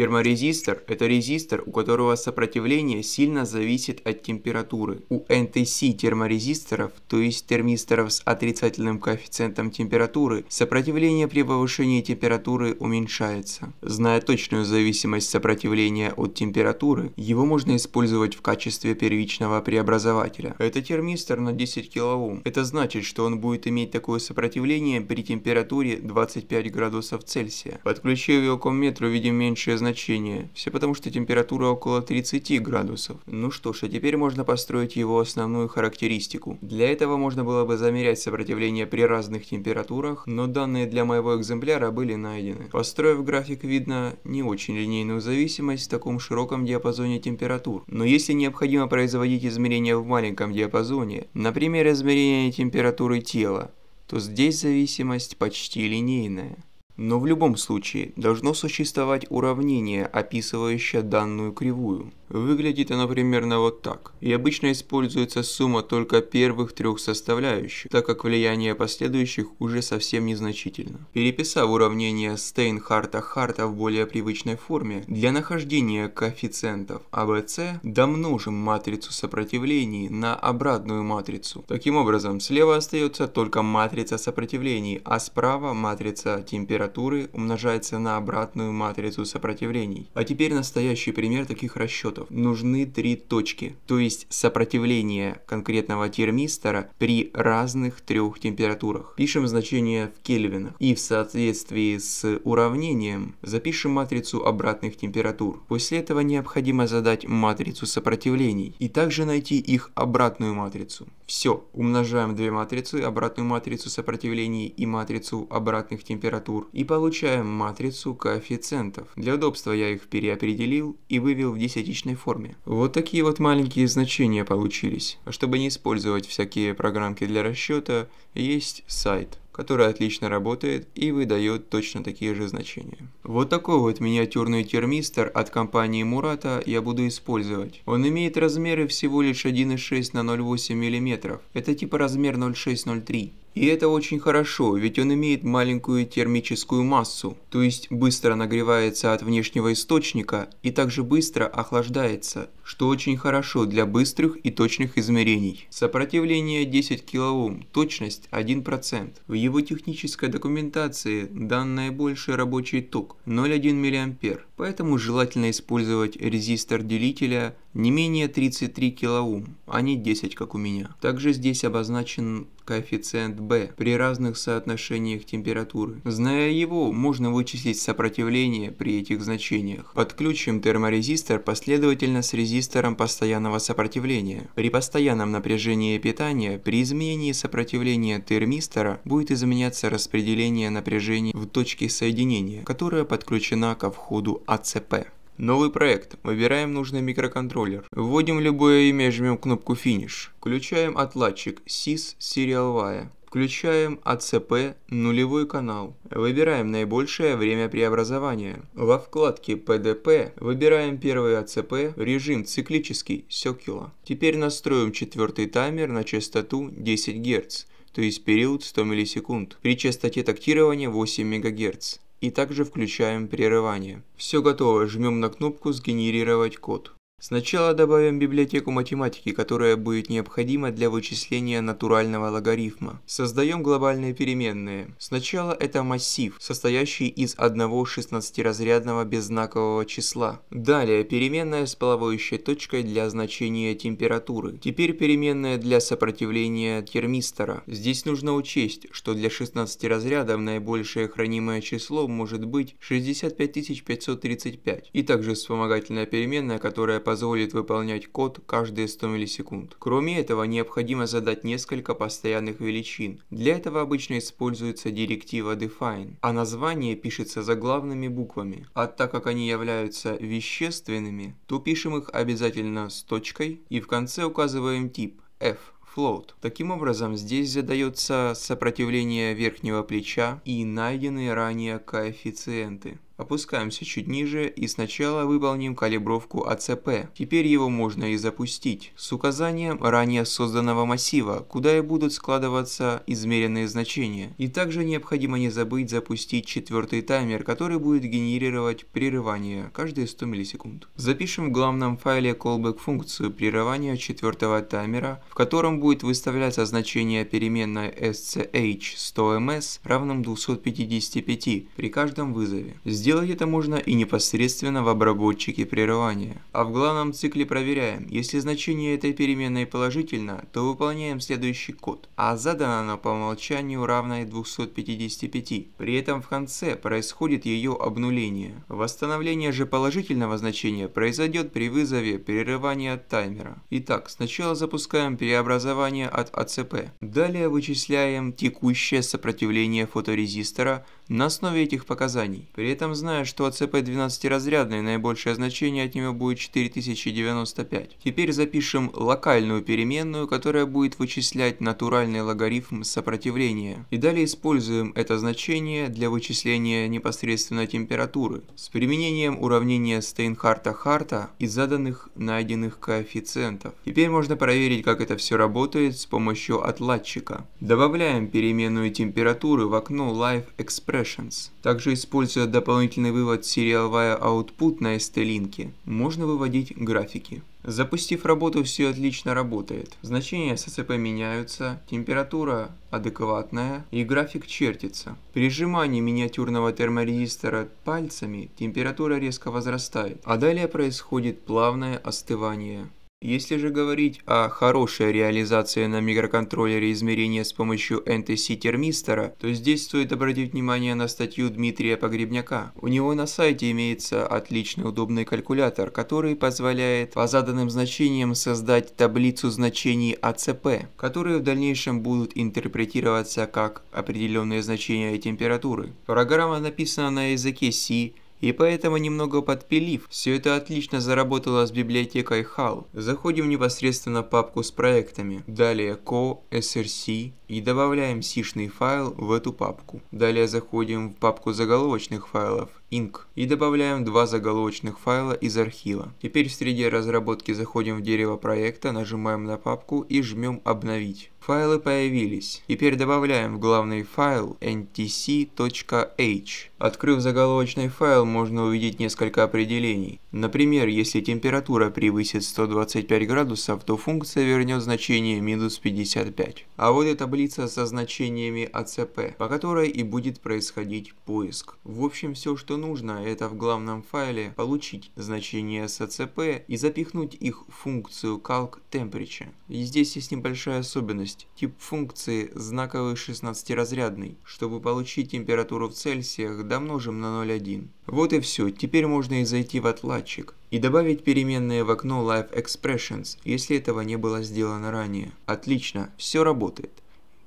Терморезистор – это резистор, у которого сопротивление сильно зависит от температуры. У NTC терморезисторов, то есть термисторов с отрицательным коэффициентом температуры, сопротивление при повышении температуры уменьшается. Зная точную зависимость сопротивления от температуры, его можно использовать в качестве первичного преобразователя. Это термистор на 10 кОм. Это значит, что он будет иметь такое сопротивление при температуре 25 градусов Цельсия. Подключив его к метру, видим меньшее значение значения. Все потому, что температура около 30 градусов. Ну что ж, а теперь можно построить его основную характеристику. Для этого можно было бы замерять сопротивление при разных температурах, но данные для моего экземпляра были найдены. Построив график, видно не очень линейную зависимость в таком широком диапазоне температур. Но если необходимо производить измерения в маленьком диапазоне, например, измерение температуры тела, то здесь зависимость почти линейная но в любом случае должно существовать уравнение, описывающее данную кривую. Выглядит оно примерно вот так. И обычно используется сумма только первых трех составляющих, так как влияние последующих уже совсем незначительно. Переписав уравнение Стейнхарта-Харта в более привычной форме, для нахождения коэффициентов ABC а домножим матрицу сопротивлений на обратную матрицу. Таким образом, слева остается только матрица сопротивлений, а справа матрица температуры температуры умножается на обратную матрицу сопротивлений. А теперь настоящий пример таких расчетов. Нужны три точки, то есть сопротивление конкретного термистора при разных трех температурах. Пишем значение в кельвинах и в соответствии с уравнением запишем матрицу обратных температур. После этого необходимо задать матрицу сопротивлений и также найти их обратную матрицу. Все, умножаем две матрицы, обратную матрицу сопротивлений и матрицу обратных температур и получаем матрицу коэффициентов. Для удобства я их переопределил и вывел в десятичной форме. Вот такие вот маленькие значения получились. А Чтобы не использовать всякие программки для расчета, есть сайт который отлично работает и выдает точно такие же значения. Вот такой вот миниатюрный термистор от компании Мурата я буду использовать. Он имеет размеры всего лишь 1,6 на 0,8 мм. Это типа размер 0,603. И это очень хорошо, ведь он имеет маленькую термическую массу, то есть быстро нагревается от внешнего источника и также быстро охлаждается, что очень хорошо для быстрых и точных измерений. Сопротивление 10 кОм, точность 1%. В его технической документации дан больше рабочий ток 0,1 мА, поэтому желательно использовать резистор делителя не менее 33 кОм, а не 10 как у меня. Также здесь обозначен коэффициент B при разных соотношениях температуры. Зная его, можно вычислить сопротивление при этих значениях. Подключим терморезистор последовательно с резистором постоянного сопротивления. При постоянном напряжении питания при изменении сопротивления термистора будет изменяться распределение напряжений в точке соединения, которая подключена ко входу АЦП. Новый проект. Выбираем нужный микроконтроллер. Вводим любое имя и жмем кнопку Finish. Включаем отладчик SIS SerialWire. Включаем АЦП нулевой канал. Выбираем наибольшее время преобразования. Во вкладке PDP выбираем первый АЦП, режим циклический, секюла. Теперь настроим четвертый таймер на частоту 10 Гц, то есть период 100 мс, при частоте тактирования 8 МГц и также включаем прерывание. Все готово, жмем на кнопку «Сгенерировать код». Сначала добавим библиотеку математики, которая будет необходима для вычисления натурального логарифма. Создаем глобальные переменные. Сначала это массив, состоящий из одного 16-разрядного беззнакового числа. Далее переменная с плавающей точкой для значения температуры. Теперь переменная для сопротивления термистора. Здесь нужно учесть, что для 16 разрядов наибольшее хранимое число может быть 65535. И также вспомогательная переменная, которая позволит выполнять код каждые 100 миллисекунд. Кроме этого, необходимо задать несколько постоянных величин. Для этого обычно используется директива define, а название пишется заглавными буквами. А так как они являются вещественными, то пишем их обязательно с точкой и в конце указываем тип f float. Таким образом, здесь задается сопротивление верхнего плеча и найденные ранее коэффициенты. Опускаемся чуть ниже и сначала выполним калибровку АЦП. Теперь его можно и запустить с указанием ранее созданного массива, куда и будут складываться измеренные значения. И также необходимо не забыть запустить четвертый таймер, который будет генерировать прерывание каждые 100 миллисекунд. Запишем в главном файле callback функцию прерывания четвертого таймера, в котором будет выставляться значение переменной sch 100ms равным 255 при каждом вызове. Здесь Сделать это можно и непосредственно в обработчике прерывания. А в главном цикле проверяем, если значение этой переменной положительно, то выполняем следующий код, а задано оно по умолчанию равное 255. При этом в конце происходит ее обнуление. Восстановление же положительного значения произойдет при вызове прерывания таймера. Итак, сначала запускаем преобразование от АЦП. Далее вычисляем текущее сопротивление фоторезистора на основе этих показаний. При этом знаю, что АЦП 12-разрядный, наибольшее значение от него будет 4095. Теперь запишем локальную переменную, которая будет вычислять натуральный логарифм сопротивления. И далее используем это значение для вычисления непосредственно температуры с применением уравнения Стейнхарта-Харта и заданных найденных коэффициентов. Теперь можно проверить, как это все работает с помощью отладчика. Добавляем переменную температуры в окно Live Expressions. Также используя дополнительные дополнительный вывод Serialwire Output на ST-линке, можно выводить графики. Запустив работу, все отлично работает. Значения СЦП меняются, температура адекватная и график чертится. При сжимании миниатюрного терморезистора пальцами температура резко возрастает, а далее происходит плавное остывание. Если же говорить о хорошей реализации на микроконтроллере измерения с помощью NTC-термистора, то здесь стоит обратить внимание на статью Дмитрия Погребняка. У него на сайте имеется отличный удобный калькулятор, который позволяет по заданным значениям создать таблицу значений АЦП, которые в дальнейшем будут интерпретироваться как определенные значения температуры. Программа написана на языке C, и поэтому, немного подпилив, все это отлично заработало с библиотекой HAL. Заходим непосредственно в папку с проектами. Далее Co, SRC, и добавляем сишный файл в эту папку. Далее заходим в папку заголовочных файлов inc и добавляем два заголовочных файла из архива. Теперь в среде разработки заходим в дерево проекта, нажимаем на папку и жмем обновить. Файлы появились. Теперь добавляем в главный файл ntc.h. Открыв заголовочный файл, можно увидеть несколько определений. Например, если температура превысит 125 градусов, то функция вернет значение минус 55. А вот и таблица таблица со значениями АЦП, по которой и будет происходить поиск. В общем, все, что нужно, это в главном файле получить значения с ACP и запихнуть их в функцию calc temperature. И здесь есть небольшая особенность. Тип функции знаковый 16-разрядный. Чтобы получить температуру в Цельсиях, домножим на 0,1. Вот и все, теперь можно и зайти в отладчик и добавить переменные в окно Live Expressions, если этого не было сделано ранее. Отлично, все работает.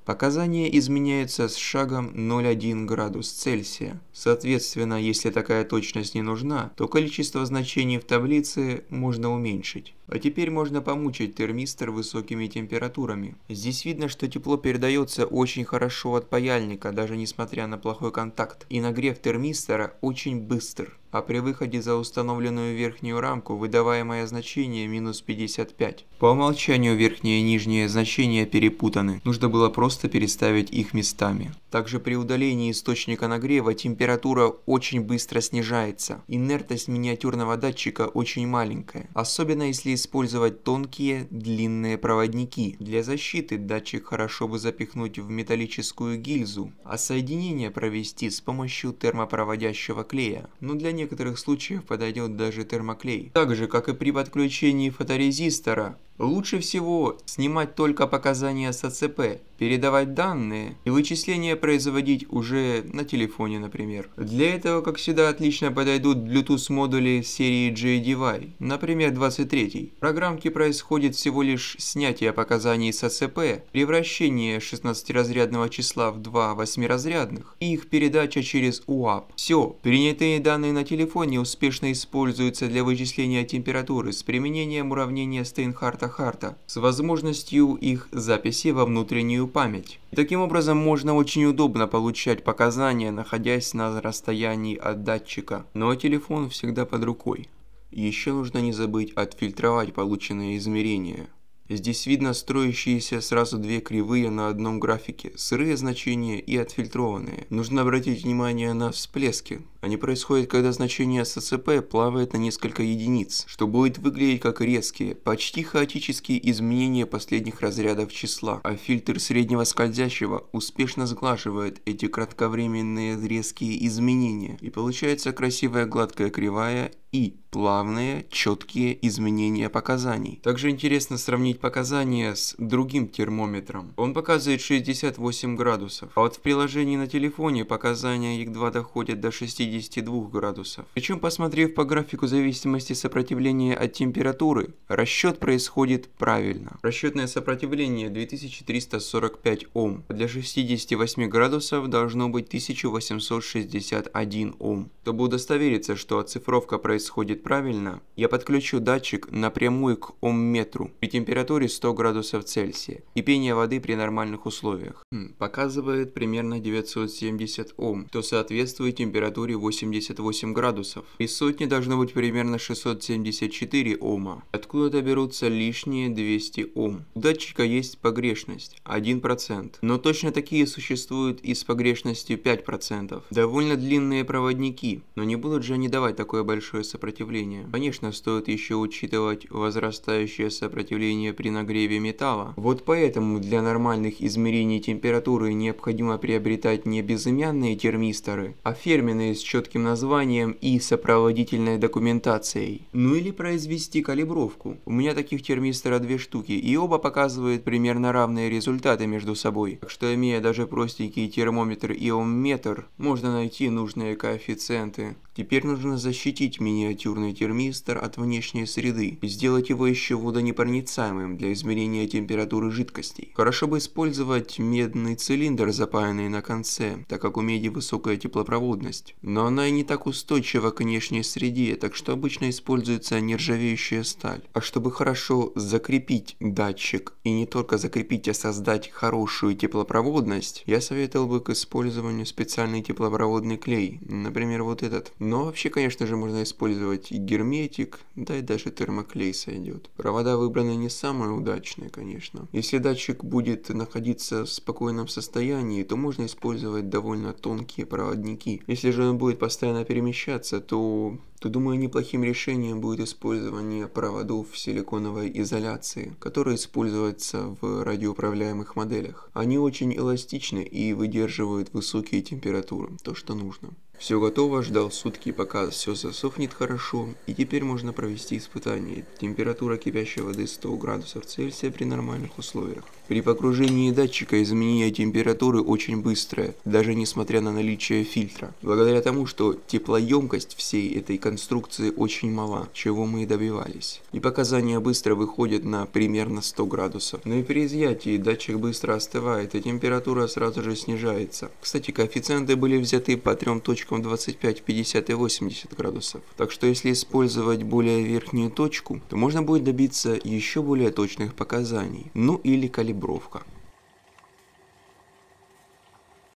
Показания изменяются с шагом 0,1 градус Цельсия. Соответственно, если такая точность не нужна, то количество значений в таблице можно уменьшить. А теперь можно помучить термистор высокими температурами. Здесь видно, что тепло передается очень хорошо от паяльника, даже несмотря на плохой контакт, и нагрев термистора очень быстр. А при выходе за установленную верхнюю рамку выдаваемое значение минус 55. По умолчанию верхнее и нижнее значения перепутаны, нужно было просто переставить их местами. Также при удалении источника нагрева температура очень быстро снижается. Инертность миниатюрного датчика очень маленькая, особенно если использовать тонкие длинные проводники. Для защиты датчик хорошо бы запихнуть в металлическую гильзу, а соединение провести с помощью термопроводящего клея. Но для некоторых случаев подойдет даже термоклей. Так же, как и при подключении фоторезистора, Лучше всего снимать только показания с АЦП, передавать данные и вычисления производить уже на телефоне, например. Для этого, как всегда, отлично подойдут Bluetooth модули серии JDY, например 23. В программке происходит всего лишь снятие показаний с АЦП, превращение 16-разрядного числа в два 8-разрядных и их передача через UAP. Все, принятые данные на телефоне успешно используются для вычисления температуры с применением уравнения Стейнхарта харта с возможностью их записи во внутреннюю память. И таким образом можно очень удобно получать показания, находясь на расстоянии от датчика, но телефон всегда под рукой. Еще нужно не забыть отфильтровать полученные измерения. Здесь видно строящиеся сразу две кривые на одном графике, сырые значения и отфильтрованные. Нужно обратить внимание на всплески, они происходят, когда значение СЦП плавает на несколько единиц, что будет выглядеть как резкие, почти хаотические изменения последних разрядов числа, а фильтр среднего скользящего успешно сглаживает эти кратковременные резкие изменения, и получается красивая гладкая кривая и плавные, четкие изменения показаний. Также интересно сравнить показания с другим термометром. Он показывает 68 градусов, а вот в приложении на телефоне показания едва доходят до 60 52 градусов. Причем, посмотрев по графику зависимости сопротивления от температуры, расчет происходит правильно. Расчетное сопротивление 2345 Ом. Для 68 градусов должно быть 1861 Ом. Чтобы удостовериться, что оцифровка происходит правильно, я подключу датчик напрямую к Ом-метру при температуре 100 градусов Цельсия. Кипение воды при нормальных условиях. Хм, показывает примерно 970 Ом, что соответствует температуре 88 градусов. И сотни должно быть примерно 674 Ома. Откуда-то берутся лишние 200 Ом. У датчика есть погрешность 1%, но точно такие существуют и с погрешностью 5%. Довольно длинные проводники, но не будут же они давать такое большое сопротивление. Конечно, стоит еще учитывать возрастающее сопротивление при нагреве металла. Вот поэтому для нормальных измерений температуры необходимо приобретать не безымянные термисторы, а фирменные с четким названием и сопроводительной документацией. Ну или произвести калибровку. У меня таких термистора две штуки, и оба показывают примерно равные результаты между собой. Так что имея даже простенький термометр и омметр, можно найти нужные коэффициенты. Теперь нужно защитить миниатюрный термистор от внешней среды и сделать его еще водонепроницаемым для измерения температуры жидкостей. Хорошо бы использовать медный цилиндр, запаянный на конце, так как у меди высокая теплопроводность. Но она и не так устойчива к внешней среде, так что обычно используется нержавеющая сталь. А чтобы хорошо закрепить датчик и не только закрепить, а создать хорошую теплопроводность, я советовал бы к использованию специальный теплопроводный клей, например вот этот. Но вообще, конечно же, можно использовать и герметик, да и даже термоклей сойдет. Провода выбраны не самые удачные, конечно. Если датчик будет находиться в спокойном состоянии, то можно использовать довольно тонкие проводники. Если же он будет постоянно перемещаться, то то, думаю, неплохим решением будет использование проводов силиконовой изоляции, которые используются в радиоуправляемых моделях. Они очень эластичны и выдерживают высокие температуры, то что нужно. Все готово, ждал сутки, пока все засохнет хорошо, и теперь можно провести испытание. Температура кипящей воды 100 градусов Цельсия при нормальных условиях. При погружении датчика изменение температуры очень быстрое, даже несмотря на наличие фильтра. Благодаря тому, что теплоемкость всей этой конструкции конструкции очень мала, чего мы и добивались. И показания быстро выходят на примерно 100 градусов. Но ну и при изъятии датчик быстро остывает, и температура сразу же снижается. Кстати, коэффициенты были взяты по трем точкам 25, 50 и 80 градусов. Так что если использовать более верхнюю точку, то можно будет добиться еще более точных показаний, ну или калибровка.